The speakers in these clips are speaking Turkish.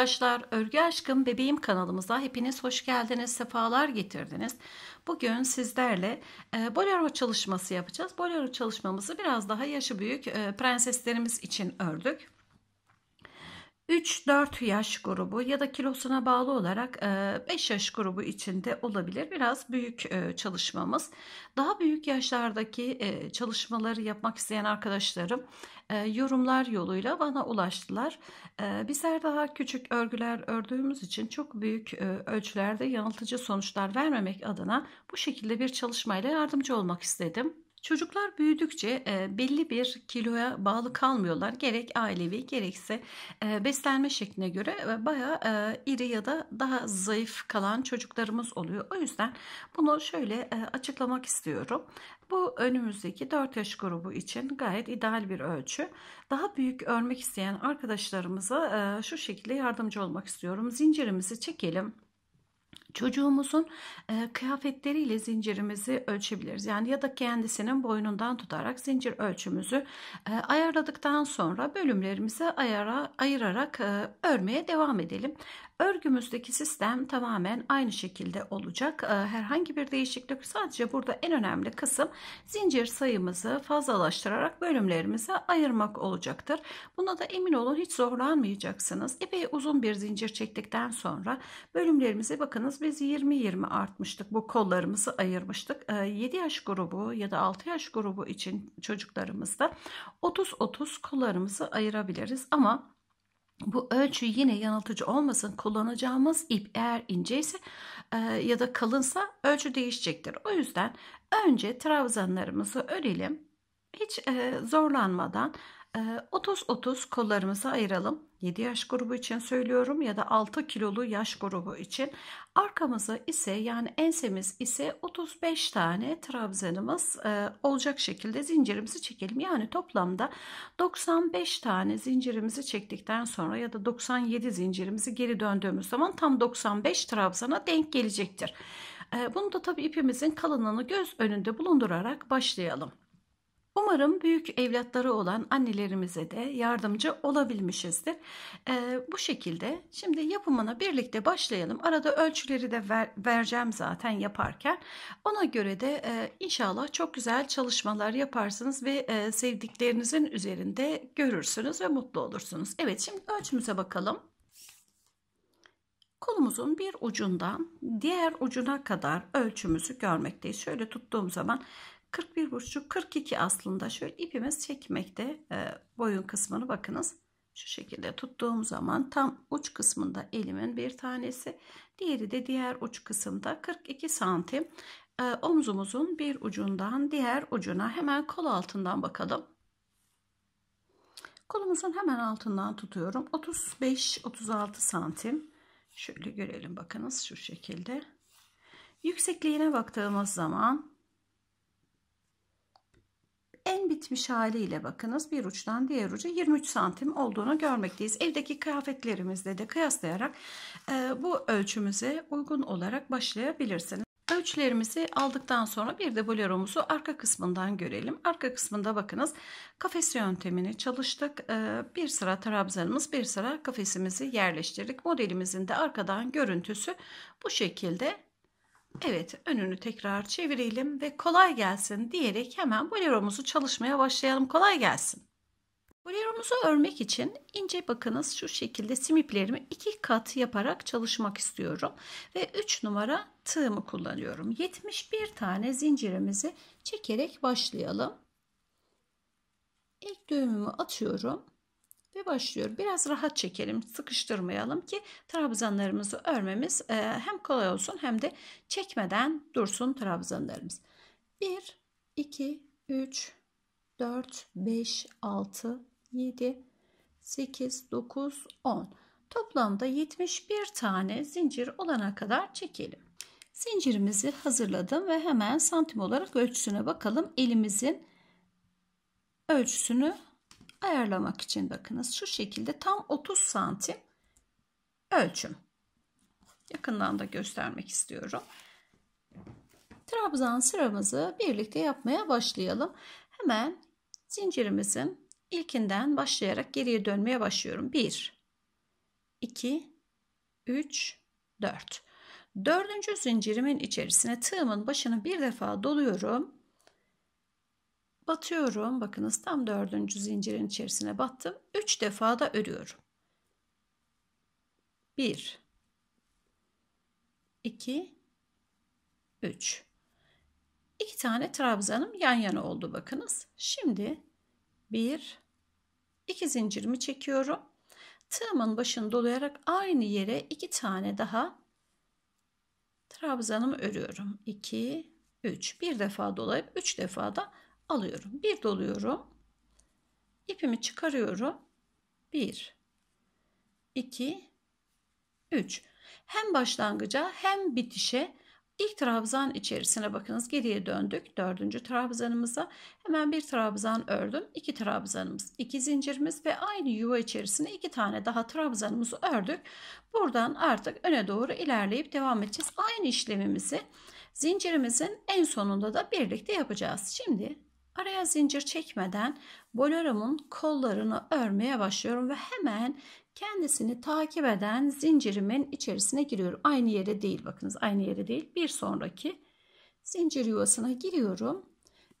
arkadaşlar, Örgü Aşkım Bebeğim kanalımıza hepiniz hoş geldiniz, sefalar getirdiniz. Bugün sizlerle e, bolero çalışması yapacağız. Bolero çalışmamızı biraz daha yaşı büyük e, prenseslerimiz için ördük. 3-4 yaş grubu ya da kilosuna bağlı olarak 5 e, yaş grubu içinde olabilir. Biraz büyük e, çalışmamız. Daha büyük yaşlardaki e, çalışmaları yapmak isteyen arkadaşlarım yorumlar yoluyla bana ulaştılar. Bizler daha küçük örgüler ördüğümüz için çok büyük ölçülerde yanıltıcı sonuçlar vermemek adına bu şekilde bir çalışmayla yardımcı olmak istedim. Çocuklar büyüdükçe e, belli bir kiloya bağlı kalmıyorlar. Gerek ailevi gerekse e, beslenme şekline göre e, baya iri ya da daha zayıf kalan çocuklarımız oluyor. O yüzden bunu şöyle açıklamak istiyorum. Bu önümüzdeki 4 yaş grubu için gayet ideal bir ölçü. Daha büyük örmek isteyen arkadaşlarımıza şu şekilde yardımcı olmak istiyorum. Zincirimizi çekelim. Çocuğumuzun e, kıyafetleriyle zincirimizi ölçebiliriz. Yani ya da kendisinin boynundan tutarak zincir ölçümüzü e, ayarladıktan sonra bölümlerimizi ayara, ayırarak e, örmeye devam edelim. Örgümüzdeki sistem tamamen aynı şekilde olacak. Ee, herhangi bir değişiklik yok. Sadece burada en önemli kısım zincir sayımızı fazlalaştırarak bölümlerimize ayırmak olacaktır. Buna da emin olun hiç zorlanmayacaksınız. Epey uzun bir zincir çektikten sonra bölümlerimize bakınız biz 20-20 artmıştık. Bu kollarımızı ayırmıştık. 7 ee, yaş grubu ya da 6 yaş grubu için çocuklarımızda 30-30 kollarımızı ayırabiliriz. Ama bu ölçü yine yanıltıcı olmasın. Kullanacağımız ip eğer inceyse e, ya da kalınsa ölçü değişecektir. O yüzden önce trabzanlarımızı örelim. Hiç e, zorlanmadan 30-30 e, kollarımızı ayıralım. 7 yaş grubu için söylüyorum ya da 6 kilolu yaş grubu için. arkamızı ise yani ensemiz ise 35 tane trabzanımız e, olacak şekilde zincirimizi çekelim. Yani toplamda 95 tane zincirimizi çektikten sonra ya da 97 zincirimizi geri döndüğümüz zaman tam 95 trabzana denk gelecektir. E, bunu da tabii ipimizin kalınlığını göz önünde bulundurarak başlayalım. Umarım büyük evlatları olan annelerimize de yardımcı olabilmişizdir. Ee, bu şekilde şimdi yapımına birlikte başlayalım. Arada ölçüleri de ver, vereceğim zaten yaparken. Ona göre de e, inşallah çok güzel çalışmalar yaparsınız ve e, sevdiklerinizin üzerinde görürsünüz ve mutlu olursunuz. Evet şimdi ölçümüze bakalım. Kolumuzun bir ucundan diğer ucuna kadar ölçümüzü görmekteyiz. Şöyle tuttuğum zaman 41 buçuk 42 aslında şöyle ipimiz çekmekte e, boyun kısmını bakınız şu şekilde tuttuğum zaman tam uç kısmında elimin bir tanesi diğeri de diğer uç kısımda 42 santim e, omzumuzun bir ucundan diğer ucuna hemen kol altından bakalım kolumuzun hemen altından tutuyorum 35-36 santim şöyle görelim bakınız şu şekilde yüksekliğine baktığımız zaman en bitmiş haliyle bakınız bir uçtan diğer uca 23 santim olduğunu görmekteyiz. Evdeki kıyafetlerimizle de kıyaslayarak e, bu ölçümüze uygun olarak başlayabilirsiniz. Ölçülerimizi aldıktan sonra bir de boleromuzu arka kısmından görelim. Arka kısmında bakınız kafes yöntemini çalıştık. E, bir sıra trabzanımız bir sıra kafesimizi yerleştirdik. Modelimizin de arkadan görüntüsü bu şekilde Evet önünü tekrar çevirelim ve kolay gelsin diyerek hemen boleromuzu çalışmaya başlayalım. Kolay gelsin. Boleromuzu örmek için ince bakınız şu şekilde simiplerimi iki kat yaparak çalışmak istiyorum. Ve 3 numara tığımı kullanıyorum. 71 tane zincirimizi çekerek başlayalım. İlk düğümümü atıyorum ve başlıyorum. Biraz rahat çekelim, sıkıştırmayalım ki trabzanlarımızı örmemiz e, hem kolay olsun hem de çekmeden dursun trabzanlarımız. 1, 2, 3, 4, 5, 6, 7, 8, 9, 10. Toplamda 71 tane zincir olana kadar çekelim. Zincirimizi hazırladım ve hemen santim olarak ölçüsüne bakalım. Elimizin ölçüsünü ayarlamak için bakınız şu şekilde tam 30 santim ölçüm. Yakından da göstermek istiyorum. Trabzan sıramızı birlikte yapmaya başlayalım. Hemen zincirimizin ilkinden başlayarak geriye dönmeye başlıyorum. 1 2 3 4 Dördüncü zincirimin içerisine tığımın başını bir defa doluyorum batıyorum. Bakınız tam dördüncü zincirin içerisine battım. Üç defa da örüyorum. Bir, iki, üç. İki tane trabzanım yan yana oldu bakınız. Şimdi bir, iki zincirimi çekiyorum. Tığımın başını dolayarak aynı yere iki tane daha trabzanımı örüyorum. İki, üç. Bir defa dolayıp üç defa da alıyorum. Bir doluyorum. İpimi çıkarıyorum. bir, iki, üç. Hem başlangıca hem bitişe ilk trabzan içerisine bakınız. Geriye döndük. Dördüncü trabzanımıza hemen bir trabzan ördüm. iki trabzanımız, iki zincirimiz ve aynı yuva içerisine iki tane daha trabzanımızı ördük. Buradan artık öne doğru ilerleyip devam edeceğiz. Aynı işlemimizi zincirimizin en sonunda da birlikte yapacağız. Şimdi Araya zincir çekmeden boleromun kollarını örmeye başlıyorum ve hemen kendisini takip eden zincirimin içerisine giriyorum. Aynı yere değil bakınız aynı yere değil bir sonraki zincir yuvasına giriyorum.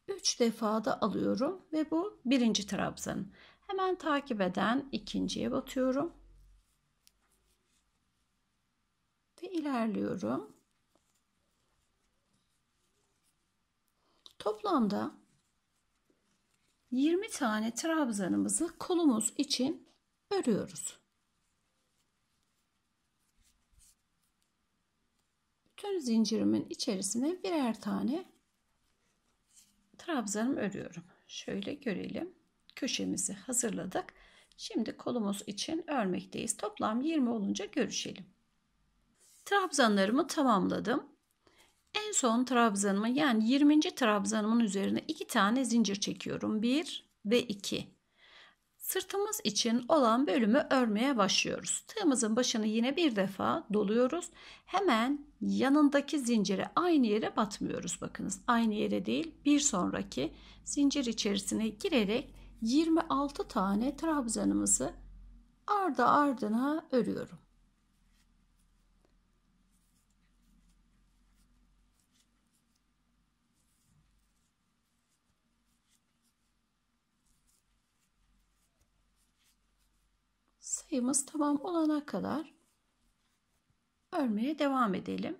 3 defa da alıyorum ve bu birinci trabzan. Hemen takip eden ikinciye batıyorum. Ve ilerliyorum. Toplamda 20 tane trabzanımızı kolumuz için örüyoruz. Bütün zincirimin içerisine birer tane trabzanım örüyorum. Şöyle görelim. Köşemizi hazırladık. Şimdi kolumuz için örmekteyiz. Toplam 20 olunca görüşelim. Trabzanlarımı tamamladım. En son trabzanımı yani 20. trabzanımın üzerine iki tane zincir çekiyorum. 1 ve 2. Sırtımız için olan bölümü örmeye başlıyoruz. Tığımızın başını yine bir defa doluyoruz. Hemen yanındaki zincire aynı yere batmıyoruz. Bakınız aynı yere değil bir sonraki zincir içerisine girerek 26 tane trabzanımızı ardı ardına örüyorum. sayımız tamam olana kadar örmeye devam edelim.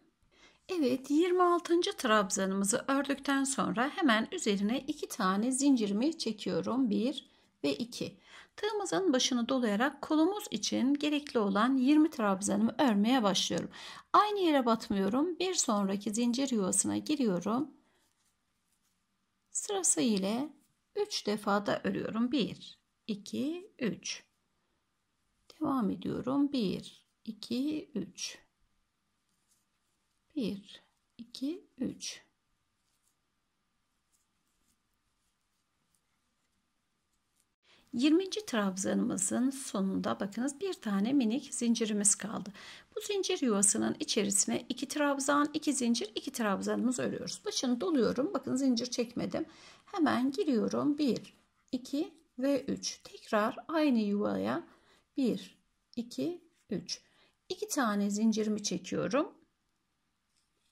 Evet 26. trabzanımızı ördükten sonra hemen üzerine 2 tane zincirimi çekiyorum. 1 ve 2. Tığımızın başını dolayarak kolumuz için gerekli olan 20 trabzanımı örmeye başlıyorum. Aynı yere batmıyorum. Bir sonraki zincir yuvasına giriyorum. Sırası ile 3 defa da örüyorum. 1, 2, 3. Devam ediyorum. 1, 2, 3. 1, 2, 3. Yirminci trabzanımızın sonunda bakınız bir tane minik zincirimiz kaldı. Bu zincir yuvasının içerisine iki trabzan, iki zincir, iki trabzanımız örüyoruz. Başını doluyorum. Bakın zincir çekmedim. Hemen giriyorum. Bir, iki ve üç. Tekrar aynı yuvaya 1, 2, 3. 2 tane zincirimi çekiyorum.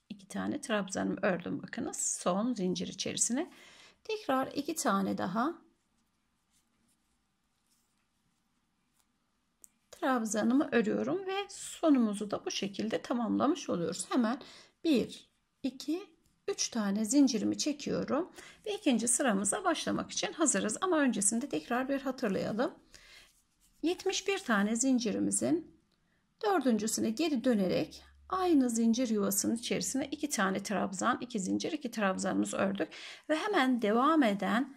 2 tane trabzanımı ördüm bakınız. Son zincir içerisine. Tekrar 2 tane daha trabzanımı örüyorum ve sonumuzu da bu şekilde tamamlamış oluyoruz. Hemen 1, 2, 3 tane zincirimi çekiyorum ve ikinci sıramıza başlamak için hazırız. Ama öncesinde tekrar bir hatırlayalım. 71 tane zincirimizin dördüncüsüne geri dönerek aynı zincir yuvasının içerisine iki tane trabzan, iki zincir, iki trabzanımız ördük ve hemen devam eden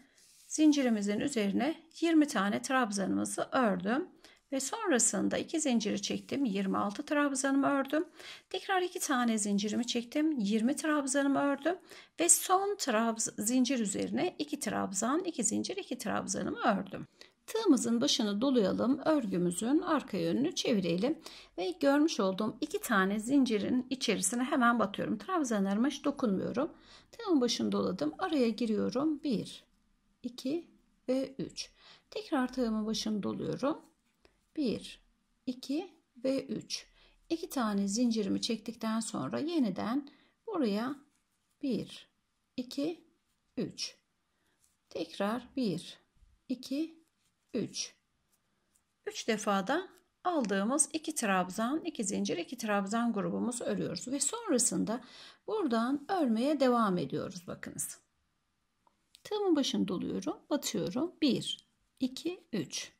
zincirimizin üzerine 20 tane trabzanımızı ördüm ve sonrasında iki zinciri çektim 26 trabzanımı ördüm tekrar iki tane zincirimi çektim 20 trabzanımı ördüm ve son trabz zincir üzerine iki trabzan iki zincir iki trabzanımı ördüm Tığımızın başını dolayalım. Örgümüzün arka yönünü çevirelim. Ve görmüş olduğum iki tane zincirin içerisine hemen batıyorum. Trabzanlarıma hiç dokunmuyorum. Tığımın başını doladım. Araya giriyorum. 1, 2 ve 3. Tekrar tığımın başını doluyorum. 1, 2 ve 3. İki tane zincirimi çektikten sonra yeniden buraya 1, 2, 3. Tekrar 1, 2, 3. 3 defada aldığımız 2 trabzan, 2 zincir, 2 trabzan grubumuzu örüyoruz. Ve sonrasında buradan örmeye devam ediyoruz bakınız. Tığımın başını doluyorum, batıyorum. 1, 2, 3.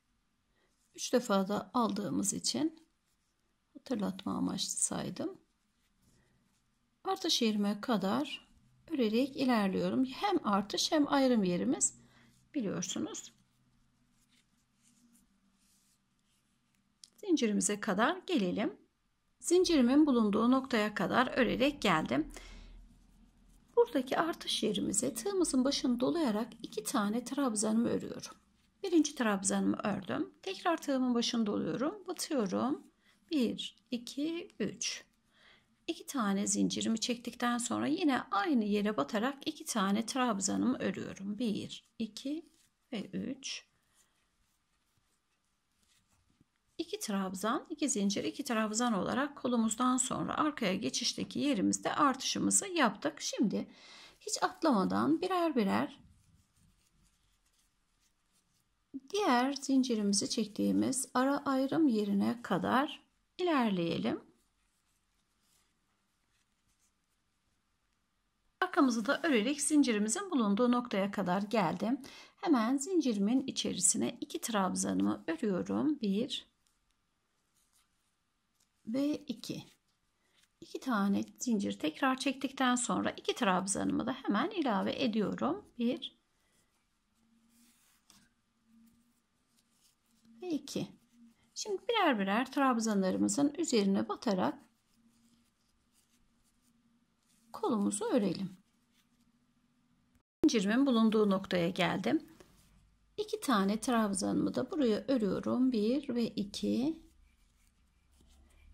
3 defada aldığımız için hatırlatma amaçlı saydım. Artış yerime kadar örerek ilerliyorum. Hem artış hem ayrım yerimiz biliyorsunuz zincirimize kadar gelelim. Zincirimin bulunduğu noktaya kadar örerek geldim. Buradaki artış yerimize tığımızın başını dolayarak iki tane trabzanımı örüyorum. Birinci trabzanımı ördüm. Tekrar tığımın başını doluyorum. Batıyorum. 1, 2, 3. 2 tane zincirimi çektikten sonra yine aynı yere batarak iki tane trabzanımı örüyorum. 1, 2 ve 3. 2 trabzan, iki zincir, iki trabzan olarak kolumuzdan sonra arkaya geçişteki yerimizde artışımızı yaptık. Şimdi hiç atlamadan birer birer diğer zincirimizi çektiğimiz ara ayrım yerine kadar ilerleyelim. Arkamızı da örerek zincirimizin bulunduğu noktaya kadar geldim. Hemen zincirimin içerisine iki trabzanımı örüyorum. Bir, ve 2. 2 tane zincir tekrar çektikten sonra 2 trabzanımı da hemen ilave ediyorum. 1 ve 2. Şimdi birer birer trabzanlarımızın üzerine batarak kolumuzu örelim. Zincirimin bulunduğu noktaya geldim. 2 tane trabzanımı da buraya örüyorum. 1 ve 2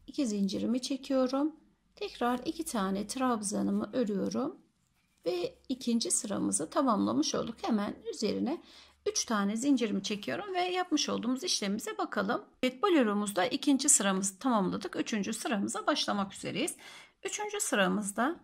2 zincirimi çekiyorum. Tekrar 2 tane trabzanımı örüyorum. Ve ikinci sıramızı tamamlamış olduk. Hemen üzerine 3 tane zincirimi çekiyorum ve yapmış olduğumuz işlemimize bakalım. Evet boleromuzda ikinci sıramızı tamamladık. Üçüncü sıramıza başlamak üzereyiz. Üçüncü sıramızda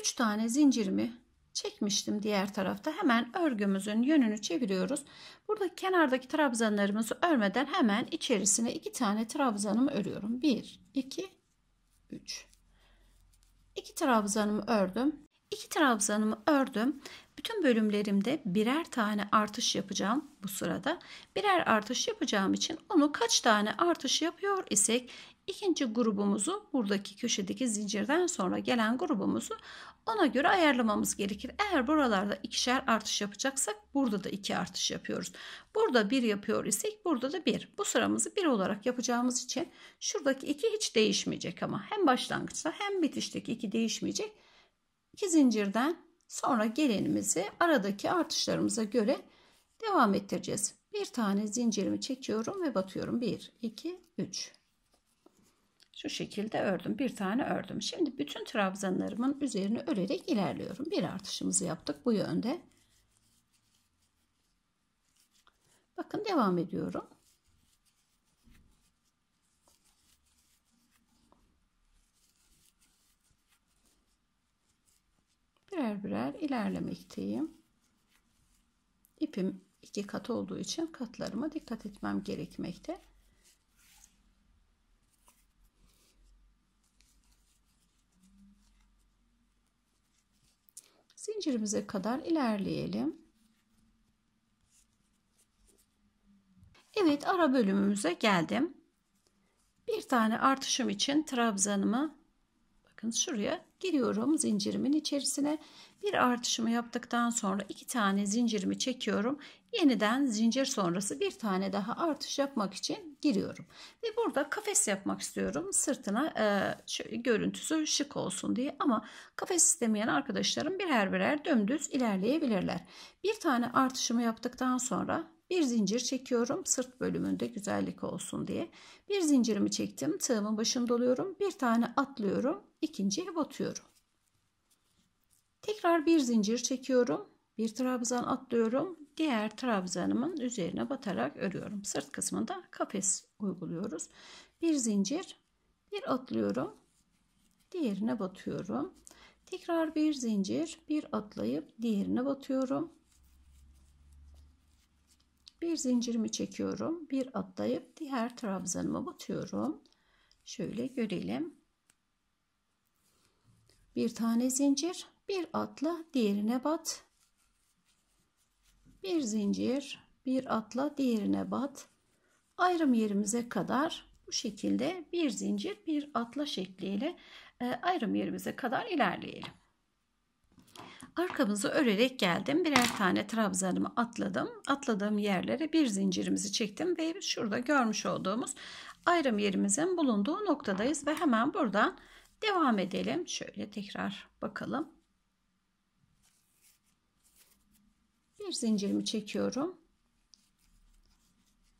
3 tane zincirimi çekmiştim diğer tarafta. Hemen örgümüzün yönünü çeviriyoruz. Burada kenardaki trabzanlarımızı örmeden hemen içerisine iki tane trabzanımı örüyorum. 1, 2, 3. 2 trabzanımı ördüm. 2 trabzanımı ördüm bütün bölümlerimde birer tane artış yapacağım bu sırada. Birer artış yapacağım için onu kaç tane artış yapıyor isek ikinci grubumuzu buradaki köşedeki zincirden sonra gelen grubumuzu ona göre ayarlamamız gerekir. Eğer buralarda ikişer artış yapacaksak burada da iki artış yapıyoruz. Burada bir yapıyor isek burada da bir. Bu sıramızı bir olarak yapacağımız için şuradaki iki hiç değişmeyecek ama hem başlangıçta hem bitişteki iki değişmeyecek. İki zincirden Sonra gelenimizi aradaki artışlarımıza göre devam ettireceğiz. Bir tane zincirimi çekiyorum ve batıyorum. 1, 2, 3. Şu şekilde ördüm. Bir tane ördüm. Şimdi bütün trabzanlarımın üzerine örerek ilerliyorum. Bir artışımızı yaptık bu yönde. Bakın devam ediyorum. birer birer ilerlemekteyim. İpim iki kat olduğu için katlarıma dikkat etmem gerekmekte. zincirimize kadar ilerleyelim. Evet ara bölümümüze geldim. Bir tane artışım için trabzanımı Bakın şuraya giriyorum zincirimin içerisine. Bir artışımı yaptıktan sonra iki tane zincirimi çekiyorum. Yeniden zincir sonrası bir tane daha artış yapmak için giriyorum. Ve burada kafes yapmak istiyorum. Sırtına e, görüntüsü şık olsun diye. Ama kafes istemeyen arkadaşlarım birer birer dümdüz ilerleyebilirler. Bir tane artışımı yaptıktan sonra bir zincir çekiyorum sırt bölümünde güzellik olsun diye. Bir zincirimi çektim. Tığımın başını doluyorum. Bir tane atlıyorum ikinciye batıyorum. Tekrar bir zincir çekiyorum. Bir trabzan atlıyorum. Diğer trabzanımın üzerine batarak örüyorum. Sırt kısmında kafes uyguluyoruz. Bir zincir, bir atlıyorum. Diğerine batıyorum. Tekrar bir zincir, bir atlayıp diğerine batıyorum. Bir zincirimi çekiyorum. Bir atlayıp diğer trabzanıma batıyorum. Şöyle görelim bir tane zincir bir atla diğerine bat bir zincir bir atla diğerine bat ayrım yerimize kadar bu şekilde bir zincir bir atla şekliyle e, ayrım yerimize kadar ilerleyelim arkamızı örerek geldim birer tane trabzanımı atladım atladığım yerlere bir zincirimizi çektim ve şurada görmüş olduğumuz ayrım yerimizin bulunduğu noktadayız ve hemen buradan Devam edelim. Şöyle tekrar bakalım. Bir zincirimi çekiyorum.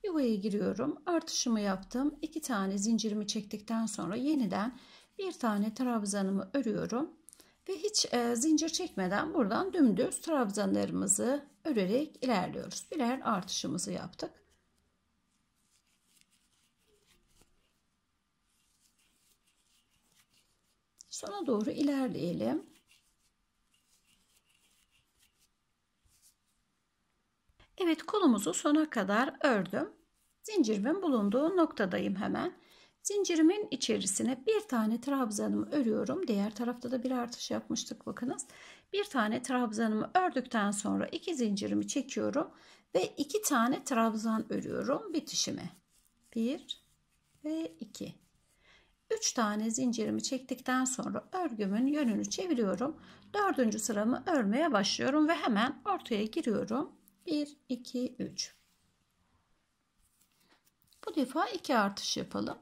Yuvaya giriyorum. Artışımı yaptım. İki tane zincirimi çektikten sonra yeniden bir tane trabzanımı örüyorum. Ve hiç e, zincir çekmeden buradan dümdüz trabzanlarımızı örerek ilerliyoruz. Birer artışımızı yaptık. Sona doğru ilerleyelim. Evet kolumuzu sona kadar ördüm. Zincirimin bulunduğu noktadayım hemen. Zincirimin içerisine bir tane trabzanımı örüyorum. Diğer tarafta da bir artış yapmıştık bakınız. Bir tane trabzanımı ördükten sonra iki zincirimi çekiyorum ve iki tane trabzan örüyorum bitişime. Bir ve iki. 3 tane zincirimi çektikten sonra örgümün yönünü çeviriyorum. 4. sıramı örmeye başlıyorum ve hemen ortaya giriyorum. 1 2 3. Bu defa 2 artış yapalım.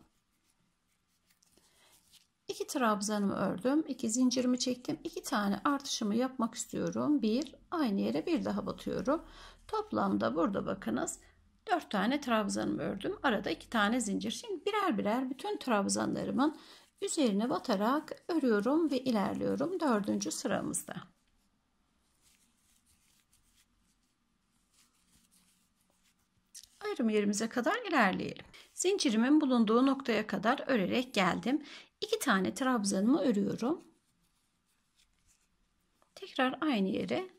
2 trabzanımı ördüm. 2 zincirimi çektim. 2 tane artışımı yapmak istiyorum. 1 aynı yere bir daha batıyorum. Toplamda burada bakınız 4 tane trabzanımı ördüm. Arada 2 tane zincir. Şimdi birer birer bütün trabzanlarımın üzerine batarak örüyorum ve ilerliyorum dördüncü sıramızda. Ayrım yerimize kadar ilerleyelim. Zincirimin bulunduğu noktaya kadar örerek geldim. İki tane trabzanımı örüyorum. Tekrar aynı yere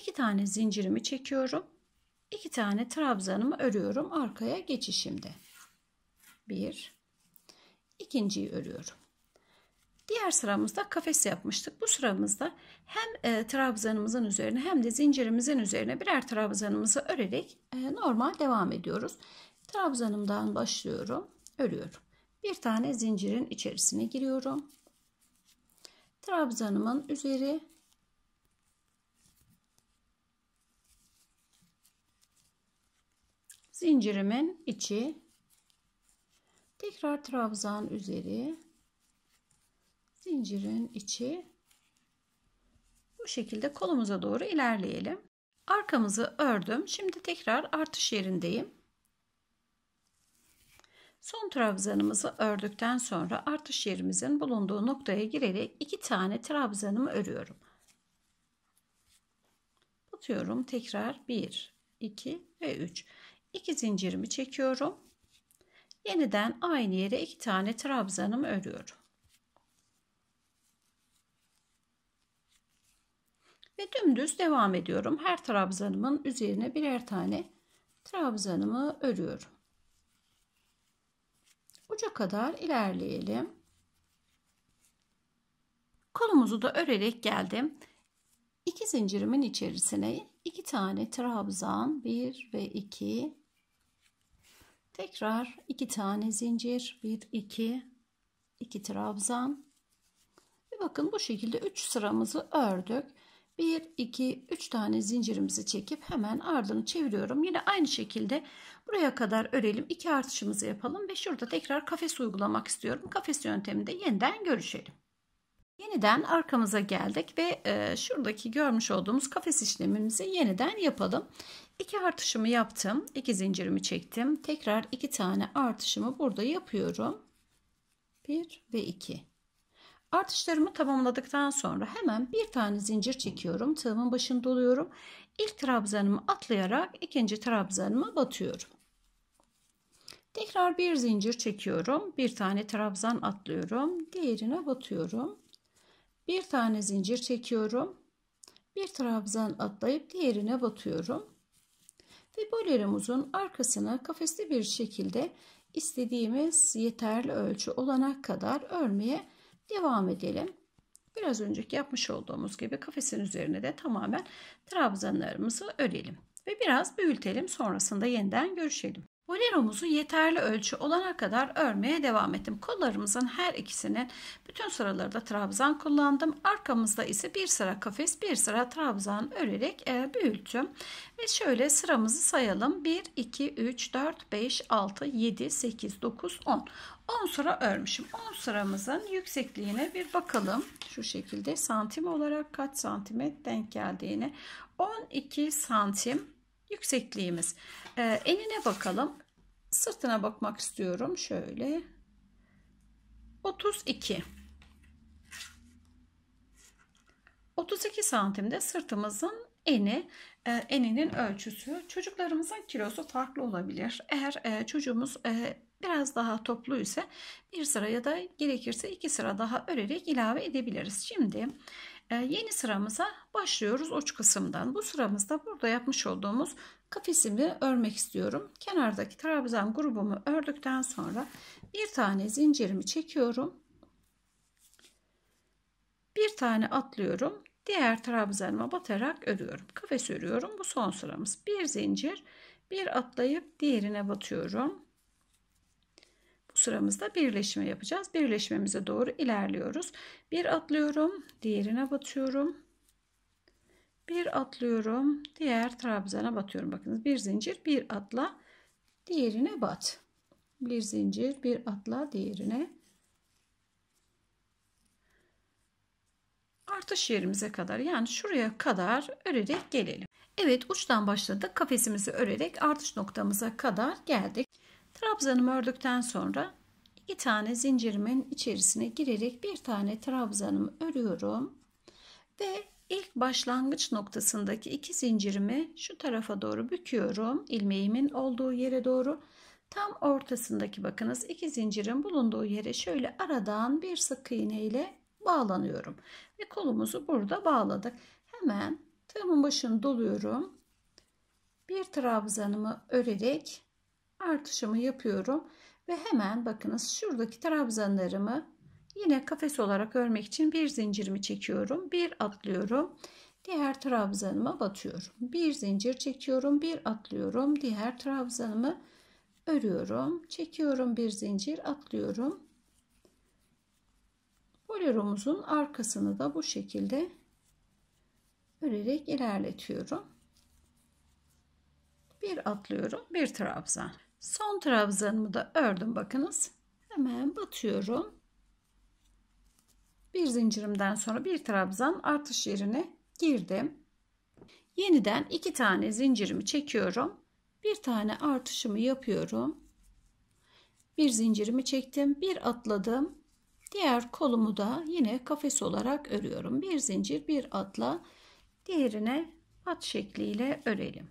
2 tane zincirimi çekiyorum. 2 tane trabzanımı örüyorum arkaya geçişimde. 1 ikinciyi örüyorum. Diğer sıramızda kafes yapmıştık. Bu sıramızda hem e, trabzanımızın üzerine hem de zincirimizin üzerine birer trabzanımızı örerek e, normal devam ediyoruz. Trabzanımdan başlıyorum, örüyorum. Bir tane zincirin içerisine giriyorum. Trabzanımın üzeri zincirimin içi tekrar trabzan üzeri zincirin içi bu şekilde kolumuza doğru ilerleyelim arkamızı ördüm şimdi tekrar artış yerindeyim son trabzanımızı ördükten sonra artış yerimizin bulunduğu noktaya girerek iki tane trabzanımı örüyorum batıyorum tekrar 1 2 ve 3 2 zincirimi çekiyorum. Yeniden aynı yere iki tane trabzanımı örüyorum. Ve dümdüz devam ediyorum. Her trabzanımın üzerine birer tane trabzanımı örüyorum. Uca kadar ilerleyelim. Kolumuzu da örerek geldim. İki zincirimin içerisine iki tane trabzan, bir ve iki Tekrar iki tane zincir. bir iki iki trabzan. Ve bakın bu şekilde üç sıramızı ördük. bir iki üç tane zincirimizi çekip hemen ardını çeviriyorum. Yine aynı şekilde buraya kadar örelim. iki artışımızı yapalım ve şurada tekrar kafes uygulamak istiyorum. Kafes yönteminde yeniden görüşelim. Yeniden arkamıza geldik ve e, şuradaki görmüş olduğumuz kafes işlemimizi yeniden yapalım. 2 artışımı yaptım. 2 zincirimi çektim. Tekrar 2 tane artışımı burada yapıyorum. 1 ve 2. Artışlarımı tamamladıktan sonra hemen bir tane zincir çekiyorum. Tığımın başını doluyorum. İlk trabzanımı atlayarak ikinci trabzanıma batıyorum. Tekrar bir zincir çekiyorum. Bir tane trabzan atlıyorum. Diğerine batıyorum. Bir tane zincir çekiyorum. Bir trabzan atlayıp diğerine batıyorum. Ve boleromuzun arkasına kafesli bir şekilde istediğimiz yeterli ölçü olana kadar örmeye devam edelim. Biraz önceki yapmış olduğumuz gibi kafesin üzerine de tamamen trabzanlarımızı örelim ve biraz büyütelim sonrasında yeniden görüşelim. Boleromuzu yeterli ölçü olana kadar örmeye devam ettim. Kollarımızın her ikisinin bütün sıralarda trabzan kullandım. Arkamızda ise bir sıra kafes, bir sıra trabzan örerek e, büyüttüm. Ve şöyle sıramızı sayalım. 1, 2, 3, 4, 5, 6, 7, 8, 9, 10. 10 sıra örmüşüm. 10 sıramızın yüksekliğine bir bakalım. Şu şekilde santim olarak kaç santimet denk geldiğini. 12 santim yüksekliğimiz. E, enine bakalım sırtına bakmak istiyorum. Şöyle 32 32 santimde sırtımızın eni e, eninin ölçüsü çocuklarımızın kilosu farklı olabilir. Eğer e, çocuğumuz e, biraz daha toplu ise bir sıra ya da gerekirse iki sıra daha örerek ilave edebiliriz. Şimdi yeni sıramıza başlıyoruz uç kısımdan. Bu sıramızda burada yapmış olduğumuz kafesimi örmek istiyorum. Kenardaki trabzan grubumu ördükten sonra bir tane zincirimi çekiyorum. Bir tane atlıyorum. Diğer trabzanıma batarak örüyorum. Kafes örüyorum. Bu son sıramız. Bir zincir, bir atlayıp diğerine batıyorum. Bu sıramızda birleşme yapacağız. Birleşmemize doğru ilerliyoruz. Bir atlıyorum, diğerine batıyorum bir atlıyorum. Diğer trabzana batıyorum. Bakınız bir zincir bir atla diğerine bat. Bir zincir bir atla diğerine artış yerimize kadar yani şuraya kadar örerek gelelim. Evet uçtan başladık. Kafesimizi örerek artış noktamıza kadar geldik. Trabzanımı ördükten sonra iki tane zincirimin içerisine girerek bir tane trabzanımı örüyorum. Ve ilk başlangıç noktasındaki iki zincirimi şu tarafa doğru büküyorum. ilmeğimin olduğu yere doğru. Tam ortasındaki bakınız iki zincirin bulunduğu yere şöyle aradan bir sık iğne ile bağlanıyorum. Ve kolumuzu burada bağladık. Hemen tığımın başını doluyorum. Bir trabzanımı örerek artışımı yapıyorum. Ve hemen bakınız şuradaki trabzanlarımı Yine kafes olarak örmek için bir zincirimi çekiyorum. Bir atlıyorum. Diğer trabzanıma batıyorum. Bir zincir çekiyorum. Bir atlıyorum. Diğer trabzanımı örüyorum. Çekiyorum bir zincir atlıyorum. Boleromuzun arkasını da bu şekilde örerek ilerletiyorum. Bir atlıyorum. Bir trabzan. Son trabzanımı da ördüm bakınız. Hemen batıyorum bir zincirimden sonra bir trabzan artış yerine girdim. Yeniden iki tane zincirimi çekiyorum. Bir tane artışımı yapıyorum. Bir zincirimi çektim. Bir atladım. Diğer kolumu da yine kafes olarak örüyorum. Bir zincir bir atla diğerine at şekliyle örelim.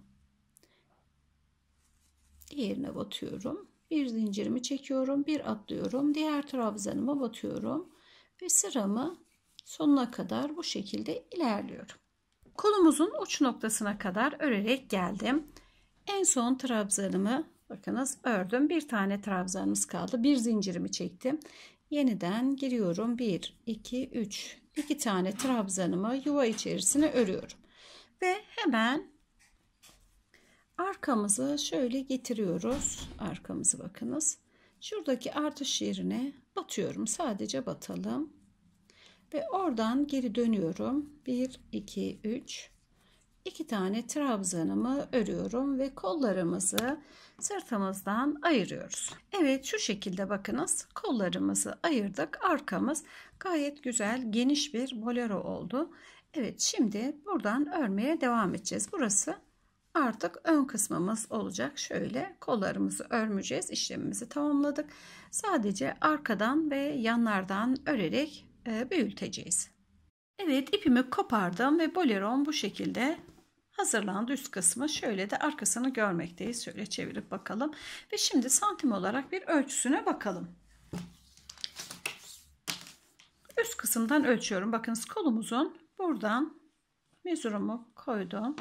Diğerine batıyorum. Bir zincirimi çekiyorum. Bir atlıyorum. Diğer trabzanıma batıyorum ve sıramı sonuna kadar bu şekilde ilerliyorum. Kolumuzun uç noktasına kadar örerek geldim. En son trabzanımı bakınız ördüm. Bir tane trabzanımız kaldı. Bir zincirimi çektim. Yeniden giriyorum. 1, 2, 3. 2 tane trabzanımı yuva içerisine örüyorum. Ve hemen arkamızı şöyle getiriyoruz. Arkamızı bakınız. Şuradaki artış yerine batıyorum. Sadece batalım. Ve oradan geri dönüyorum. 1, 2, 3. 2 tane trabzanımı örüyorum ve kollarımızı sırtımızdan ayırıyoruz. Evet şu şekilde bakınız kollarımızı ayırdık. Arkamız gayet güzel geniş bir bolero oldu. Evet şimdi buradan örmeye devam edeceğiz. Burası artık ön kısmımız olacak. Şöyle kollarımızı örmeyeceğiz. İşlemimizi tamamladık. Sadece arkadan ve yanlardan örerek e, büyüteceğiz. Evet ipimi kopardım ve boleron bu şekilde hazırlandı üst kısmı. Şöyle de arkasını görmekteyiz. Şöyle çevirip bakalım. Ve şimdi santim olarak bir ölçüsüne bakalım. Üst kısımdan ölçüyorum. Bakınız kolumuzun buradan mezurumu koydum.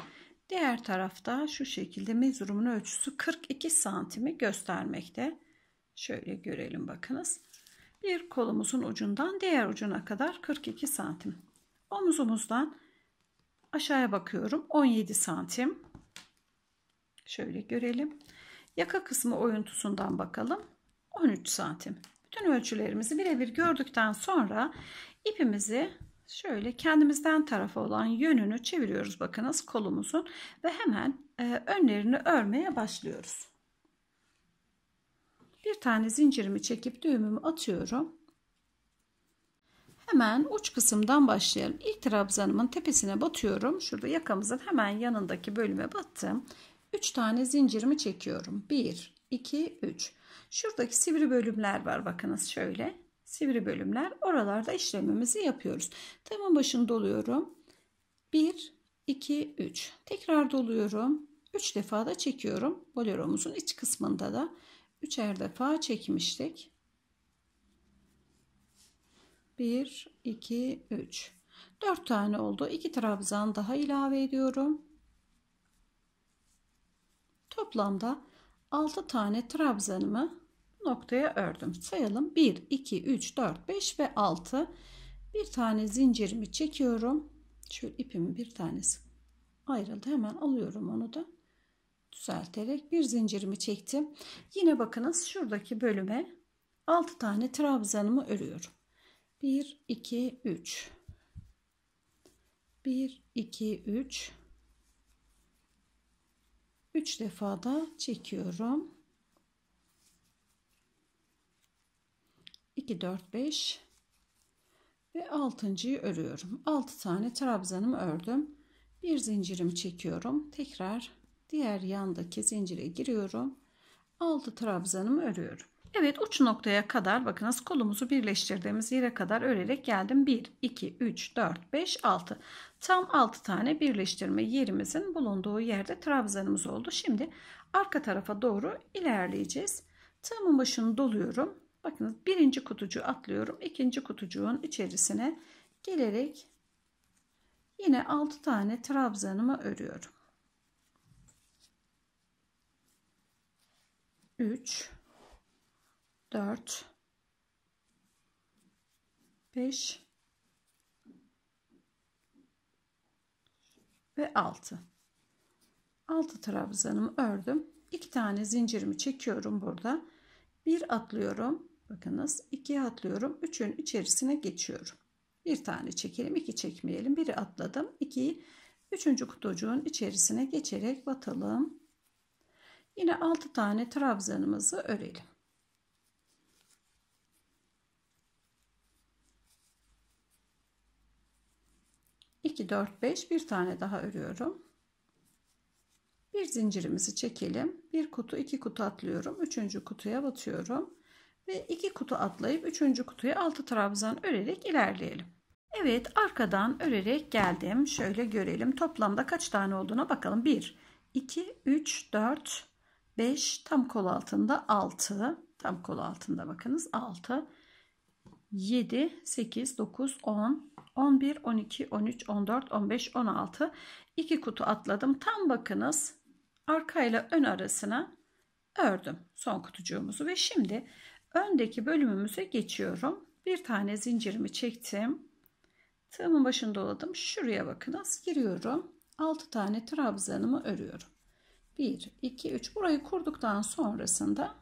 Diğer tarafta şu şekilde mezurumun ölçüsü 42 santimi göstermekte. Şöyle görelim bakınız. Bir kolumuzun ucundan diğer ucuna kadar 42 santim. Omuzumuzdan aşağıya bakıyorum 17 santim. Şöyle görelim. Yaka kısmı oyuntusundan bakalım. 13 santim. Bütün ölçülerimizi birebir gördükten sonra ipimizi Şöyle kendimizden tarafa olan yönünü çeviriyoruz bakınız kolumuzun ve hemen e, önlerini örmeye başlıyoruz. Bir tane zincirimi çekip düğümümü atıyorum. Hemen uç kısımdan başlayalım. İlk trabzanımın tepesine batıyorum. Şurada yakamızın hemen yanındaki bölüme battım. 3 tane zincirimi çekiyorum. 1, 2, 3. Şuradaki sivri bölümler var bakınız şöyle sivri bölümler oralarda işlememizi yapıyoruz. Tığımın başını doluyorum. 1, 2, 3. Tekrar doluyorum. 3 defa da çekiyorum. Boleromuzun iç kısmında da 3'er defa çekmiştik. 1, 2, 3. 4 tane oldu. 2 trabzan daha ilave ediyorum. Toplamda 6 tane trabzanımı noktaya ördüm. Sayalım 1, 2, 3, 4, 5 ve 6. Bir tane zincirimi çekiyorum. Şöyle ipimin bir tanesi ayrıldı. Hemen alıyorum onu da düzelterek bir zincirimi çektim. Yine bakınız şuradaki bölüme 6 tane trabzanımı örüyorum. 1, 2, 3. 1, 2, 3. 3 defa da çekiyorum. 2 4 5 ve altıncıyı örüyorum 6 tane trabzanımı ördüm bir zincirimi çekiyorum tekrar diğer yandaki zincire giriyorum 6 trabzanımı örüyorum Evet uç noktaya kadar bakınız kolumuzu birleştirdiğimiz yere kadar örerek geldim 1 2 3 4 5 6 tam 6 tane birleştirme yerimizin bulunduğu yerde trabzanımız oldu şimdi arka tarafa doğru ilerleyeceğiz tığımın başını doluyorum Bakınız birinci kutucuğu atlıyorum. ikinci kutucuğun içerisine gelerek yine 6 tane trabzanımı örüyorum. 3 4 5 ve 6 6 trabzanımı ördüm. 2 tane zincirimi çekiyorum burada. Bir atlıyorum. Bakınız 2'ye atlıyorum. üçün içerisine geçiyorum. Bir tane çekelim, iki çekmeyelim. Biri atladım. 2'yi üçüncü kutucuğun içerisine geçerek batalım. Yine altı tane trabzanımızı örelim. İki, dört, beş bir tane daha örüyorum. Bir zincirimizi çekelim. Bir kutu, iki kutu atlıyorum. Üçüncü kutuya batıyorum. Ve iki kutu atlayıp üçüncü kutuya altı trabzan örerek ilerleyelim. Evet arkadan örerek geldim. Şöyle görelim. Toplamda kaç tane olduğuna bakalım. 1, 2, 3, 4, 5 tam kol altında 6. Tam kol altında bakınız 6. 7, 8, 9, 10, 11, 12, 13, 14, 15, 16. 2 kutu atladım. Tam bakınız arkayla ön arasına ördüm son kutucuğumuzu ve şimdi öndeki bölümümüze geçiyorum. Bir tane zincirimi çektim. Tığımın başını doladım. Şuraya bakınız. Giriyorum. 6 tane trabzanımı örüyorum. 1, 2, 3. Burayı kurduktan sonrasında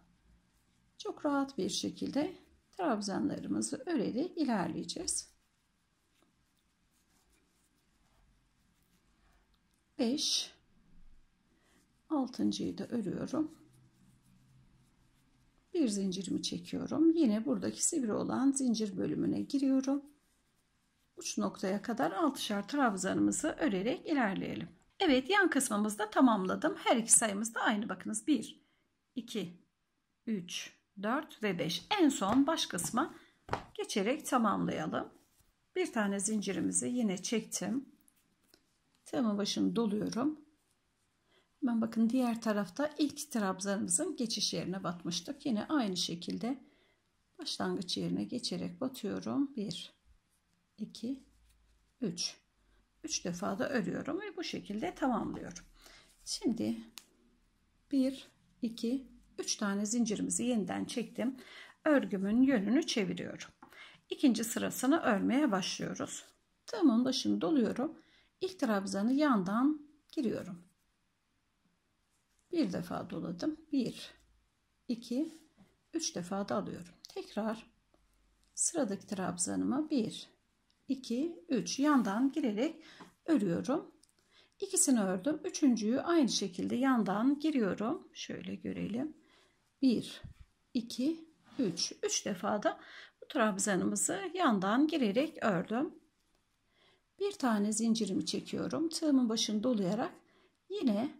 çok rahat bir şekilde trabzanlarımızı örerek ilerleyeceğiz. 5 6.'yı da örüyorum bir zincirimi çekiyorum. Yine buradaki sivri olan zincir bölümüne giriyorum. Uç noktaya kadar altışar trabzanımızı örerek ilerleyelim. Evet yan kısmımızı da tamamladım. Her iki sayımız da aynı. Bakınız 1, 2, 3, 4 ve 5. En son baş kısma geçerek tamamlayalım. Bir tane zincirimizi yine çektim. Tığımın başını doluyorum. Ben bakın diğer tarafta ilk trabzanımızın geçiş yerine batmıştık. Yine aynı şekilde başlangıç yerine geçerek batıyorum. 1, 2, 3. 3 defa da örüyorum ve bu şekilde tamamlıyorum. Şimdi 1, 2, 3 tane zincirimizi yeniden çektim. Örgümün yönünü çeviriyorum. İkinci sırasını örmeye başlıyoruz. Tığımın başını doluyorum. İlk trabzanı yandan giriyorum bir defa doladım. 1 2 3 defa da alıyorum. Tekrar sıradaki trabzanıma 1 2 3 yandan girerek örüyorum. İkisini ördüm. Üçüncüyü aynı şekilde yandan giriyorum. Şöyle görelim. 1 2 3 3 defa da bu trabzanımızı yandan girerek ördüm. Bir tane zincirimi çekiyorum. Tığımın başını dolayarak yine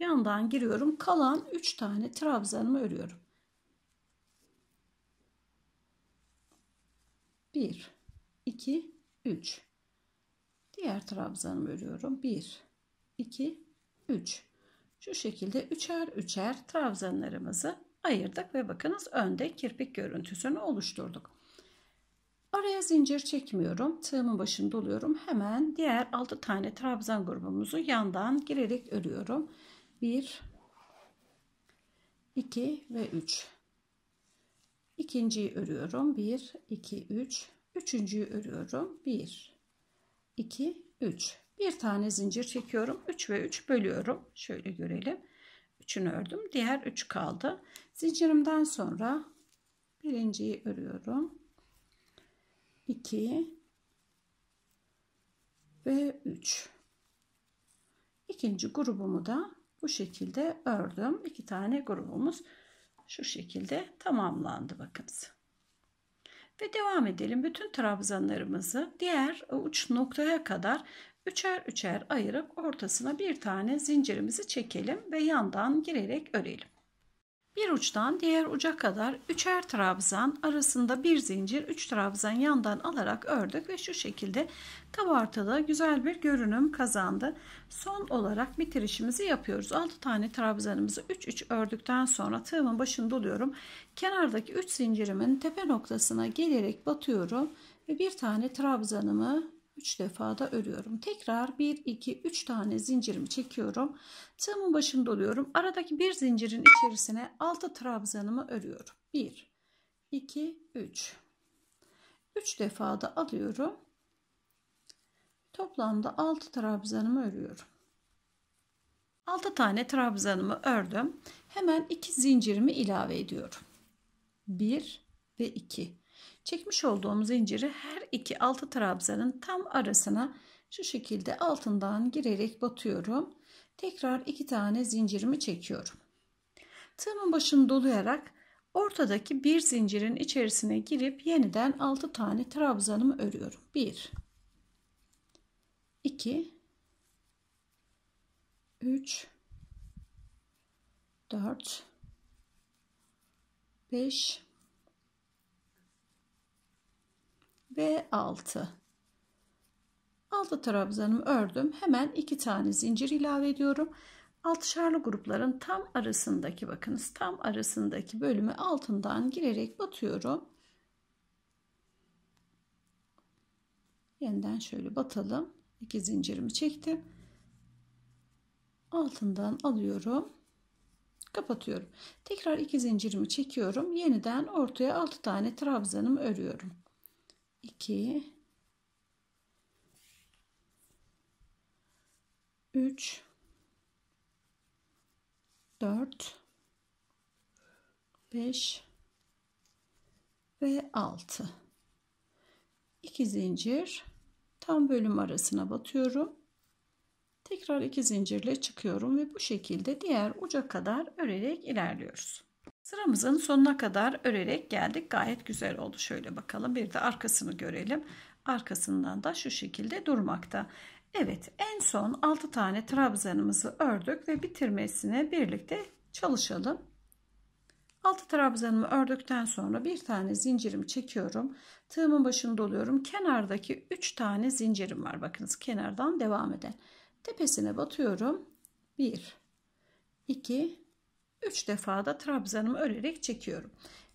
yandan giriyorum. Kalan 3 tane trabzanımı örüyorum. 1 2 3 Diğer trabzanımı örüyorum. 1 2 3 Şu şekilde üçer üçer trabzanlarımızı ayırdık ve bakınız önde kirpik görüntüsünü oluşturduk. Araya zincir çekmiyorum. Tığımın başını doluyorum. Hemen diğer 6 tane trabzan grubumuzu yandan girerek örüyorum. 1 2 ve 3 ikinciyi örüyorum 1 2 3 üçüncüyü örüyorum 1 2 3 bir tane zincir çekiyorum 3 ve 3 bölüyorum şöyle görelim 3'ünü ördüm diğer 3 kaldı zincirimden sonra birinciyi örüyorum 2 ve 3 ikinci grubumu da bu şekilde ördüm. İki tane grubumuz şu şekilde tamamlandı bakınız. Ve devam edelim. Bütün trabzanlarımızı diğer e, uç noktaya kadar üçer üçer ayırıp ortasına bir tane zincirimizi çekelim ve yandan girerek örelim. Bir uçtan diğer uca kadar üçer trabzan arasında bir zincir üç trabzan yandan alarak ördük ve şu şekilde kabartılı güzel bir görünüm kazandı. Son olarak bitirişimizi yapıyoruz. 6 tane trabzanımızı 3 3 ördükten sonra tığımın başını doluyorum. Kenardaki 3 zincirimin tepe noktasına gelerek batıyorum ve bir tane trabzanımı 3 defa da örüyorum. Tekrar 1 2 3 tane zincirimi çekiyorum. Tığımın başında doluyorum. Aradaki bir zincirin içerisine 6 trabzanımı örüyorum. 1 2 3 3 defa da alıyorum. Toplamda 6 trabzanımı örüyorum. 6 tane trabzanımı ördüm. Hemen 2 zincirimi ilave ediyorum. 1 ve 2. Çekmiş olduğum zinciri her iki altı trabzanın tam arasına şu şekilde altından girerek batıyorum. Tekrar iki tane zincirimi çekiyorum. Tığımın başını dolayarak ortadaki bir zincirin içerisine girip yeniden altı tane trabzanımı örüyorum. 1 2 3 4 5 ve 6. 6 trabzanımı ördüm. Hemen 2 tane zincir ilave ediyorum. Altışarlı grupların tam arasındaki bakınız tam arasındaki bölümü altından girerek batıyorum. Yeniden şöyle batalım. 2 zincirimi çektim. Altından alıyorum. Kapatıyorum. Tekrar 2 zincirimi çekiyorum. Yeniden ortaya 6 tane trabzanımı örüyorum. 2 3 4 5 ve 6 2 zincir tam bölüm arasına batıyorum tekrar 2 zincirle çıkıyorum ve bu şekilde diğer uca kadar örerek ilerliyoruz Sıramızın sonuna kadar örerek geldik. Gayet güzel oldu. Şöyle bakalım. Bir de arkasını görelim. Arkasından da şu şekilde durmakta. Evet en son 6 tane trabzanımızı ördük ve bitirmesine birlikte çalışalım. 6 trabzanımı ördükten sonra bir tane zincirimi çekiyorum. Tığımın başını doluyorum. Kenardaki 3 tane zincirim var. Bakınız kenardan devam eden. Tepesine batıyorum. 1 2 3 defa da trabzanımı örerek çekiyorum.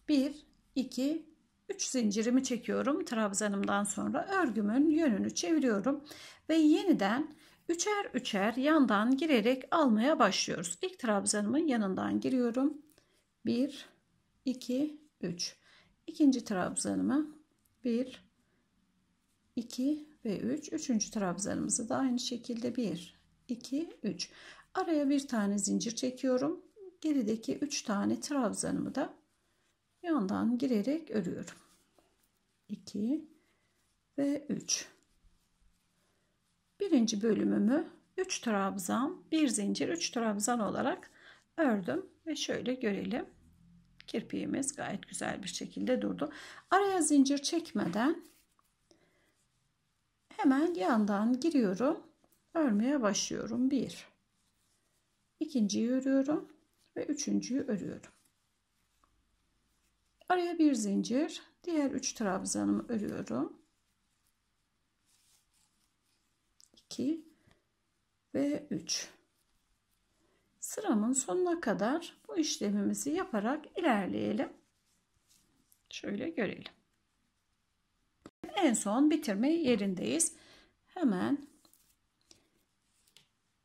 1, 2, 3 zincirimi çekiyorum trabzanımdan sonra örgümün yönünü çeviriyorum ve yeniden üçer üçer yandan girerek almaya başlıyoruz. İlk trabzanımın yanından giriyorum. 1 2 3. İkinci trabzanımı 1 2 ve 3. Üçüncü trabzanımızı da aynı şekilde 1 2 3. Araya bir tane zincir çekiyorum gerideki 3 tane trabzanımı da yandan girerek örüyorum. 2 ve 3. Birinci bölümümü 3 trabzan, bir zincir 3 trabzan olarak ördüm ve şöyle görelim. Kirpiğimiz gayet güzel bir şekilde durdu. Araya zincir çekmeden hemen yandan giriyorum. Örmeye başlıyorum. 1 İkinciyi örüyorum ve üçüncüyü örüyorum. Araya bir zincir, diğer üç trabzanımı örüyorum. 2 ve 3. Sıramın sonuna kadar bu işlemimizi yaparak ilerleyelim. Şöyle görelim. En son bitirme yerindeyiz. Hemen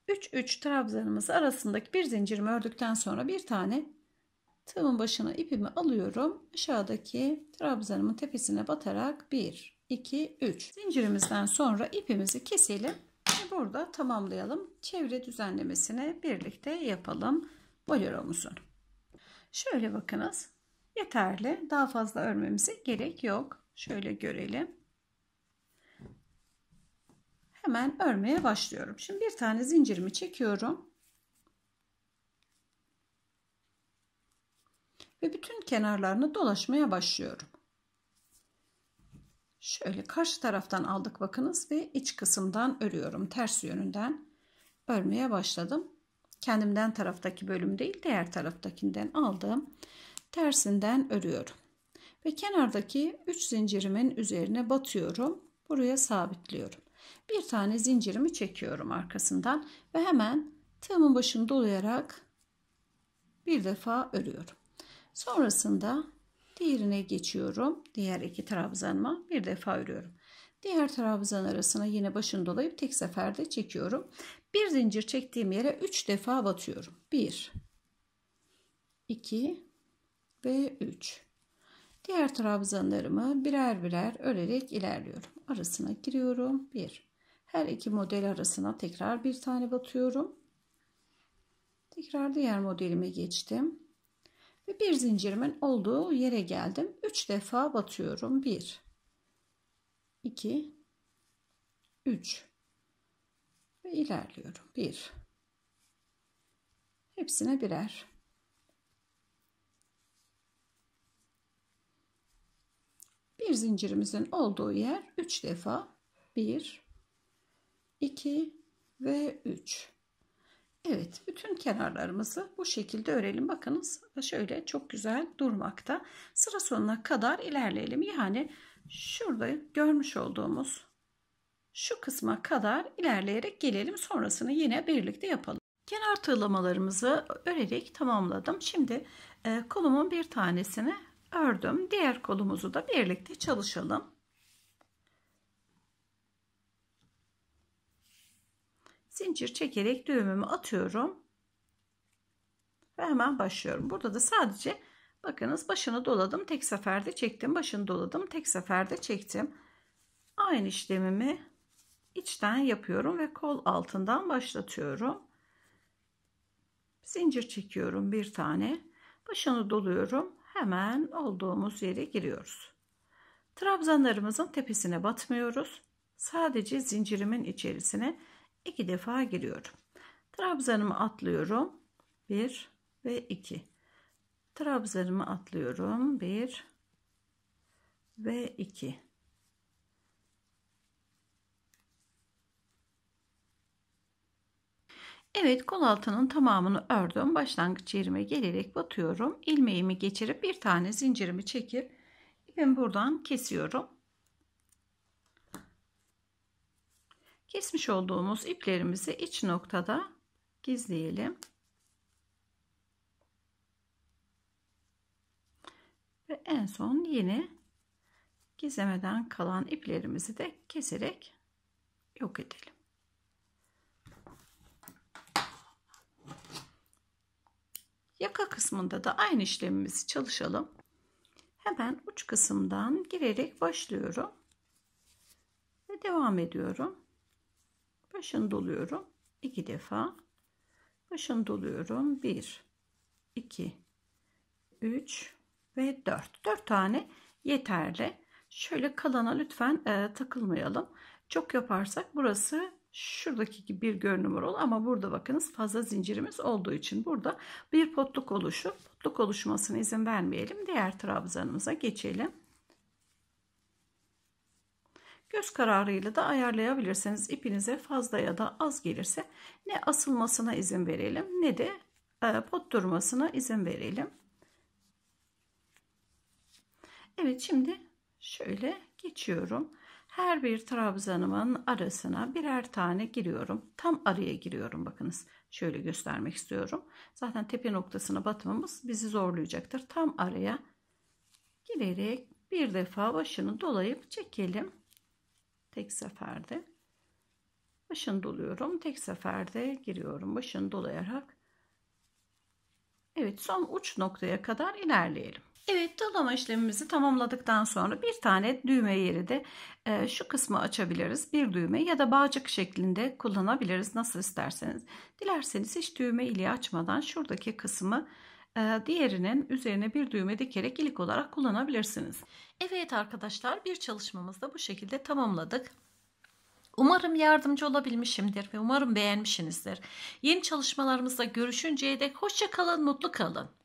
3-3 trabzanımız arasındaki bir zincirimi ördükten sonra bir tane tığımın başına ipimi alıyorum. Aşağıdaki trabzanımın tepesine batarak 1, 2, 3 zincirimizden sonra ipimizi keselim ve burada tamamlayalım. Çevre düzenlemesini birlikte yapalım boleromuzun. Şöyle bakınız yeterli. Daha fazla örmemize gerek yok. Şöyle görelim hemen örmeye başlıyorum. Şimdi bir tane zincirimi çekiyorum. Ve bütün kenarlarını dolaşmaya başlıyorum. Şöyle karşı taraftan aldık bakınız ve iç kısımdan örüyorum. Ters yönünden örmeye başladım. Kendimden taraftaki bölüm değil diğer taraftakinden aldım. Tersinden örüyorum. Ve kenardaki 3 zincirimin üzerine batıyorum. Buraya sabitliyorum bir tane zincirimi çekiyorum arkasından ve hemen tığımın başını dolayarak bir defa örüyorum. Sonrasında diğerine geçiyorum. Diğer iki trabzanıma bir defa örüyorum. Diğer trabzan arasına yine başını dolayıp tek seferde çekiyorum. Bir zincir çektiğim yere 3 defa batıyorum. 1 2 ve 3. Diğer trabzanlarımı birer birer örerek ilerliyorum. Arasına giriyorum. 1 her iki model arasına tekrar bir tane batıyorum. Tekrar diğer modelime geçtim. Ve bir zincirimin olduğu yere geldim. 3 defa batıyorum. 1 2 3 ve ilerliyorum. 1 Hepsine birer. Bir zincirimizin olduğu yer 3 defa 1 2 ve 3. Evet bütün kenarlarımızı bu şekilde örelim. Bakınız şöyle çok güzel durmakta. Sıra sonuna kadar ilerleyelim. Yani şurada görmüş olduğumuz şu kısma kadar ilerleyerek gelelim. Sonrasını yine birlikte yapalım. Kenar tığlamalarımızı örerek tamamladım. Şimdi e, kolumun bir tanesini ördüm. Diğer kolumuzu da birlikte çalışalım. zincir çekerek düğümümü atıyorum ve hemen başlıyorum. Burada da sadece bakınız başını doladım tek seferde çektim başını doladım tek seferde çektim. Aynı işlemimi içten yapıyorum ve kol altından başlatıyorum. Zincir çekiyorum bir tane başını doluyorum hemen olduğumuz yere giriyoruz. Trabzanlarımızın tepesine batmıyoruz. Sadece zincirimin içerisine iki defa giriyorum. Trabzanımı atlıyorum. 1 ve 2. Trabzanımı atlıyorum. 1 ve 2. Evet kol altının tamamını ördüm. Başlangıç yerime gelerek batıyorum. İlmeğimi geçirip bir tane zincirimi çekip ipimi buradan kesiyorum. Kesmiş olduğumuz iplerimizi iç noktada gizleyelim. Ve en son yeni gizlemeden kalan iplerimizi de keserek yok edelim. Yaka kısmında da aynı işlemimizi çalışalım. Hemen uç kısımdan girerek başlıyorum. Ve devam ediyorum başını doluyorum iki defa başını doluyorum bir, iki, üç ve dört. Dört tane yeterli şöyle kalana lütfen e, takılmayalım çok yaparsak burası şuradaki gibi bir görünüm olur ama burada bakınız fazla zincirimiz olduğu için burada bir potluk oluşup potluk oluşmasına izin vermeyelim diğer trabzanımıza geçelim Göz kararıyla da ayarlayabilirsiniz. İpinize fazla ya da az gelirse ne asılmasına izin verelim ne de e, pot durmasına izin verelim. Evet şimdi şöyle geçiyorum. Her bir trabzanımın arasına birer tane giriyorum. Tam araya giriyorum bakınız. Şöyle göstermek istiyorum. Zaten tepe noktasına batmamız bizi zorlayacaktır. Tam araya girerek bir defa başını dolayıp çekelim. Tek seferde. Başını doluyorum. Tek seferde giriyorum. Başını dolayarak. Evet son uç noktaya kadar ilerleyelim. Evet dolama işlemimizi tamamladıktan sonra bir tane düğme yeri de e, şu kısmı açabiliriz. Bir düğme ya da bağcık şeklinde kullanabiliriz nasıl isterseniz. Dilerseniz hiç düğme ile açmadan şuradaki kısmı ee, diğerinin üzerine bir düğme dikerek ilik olarak kullanabilirsiniz. Evet arkadaşlar bir çalışmamızda bu şekilde tamamladık. Umarım yardımcı olabilmişimdir ve umarım beğenmişsinizdir. Yeni çalışmalarımızda görüşünceye dek hoşça kalın, mutlu kalın.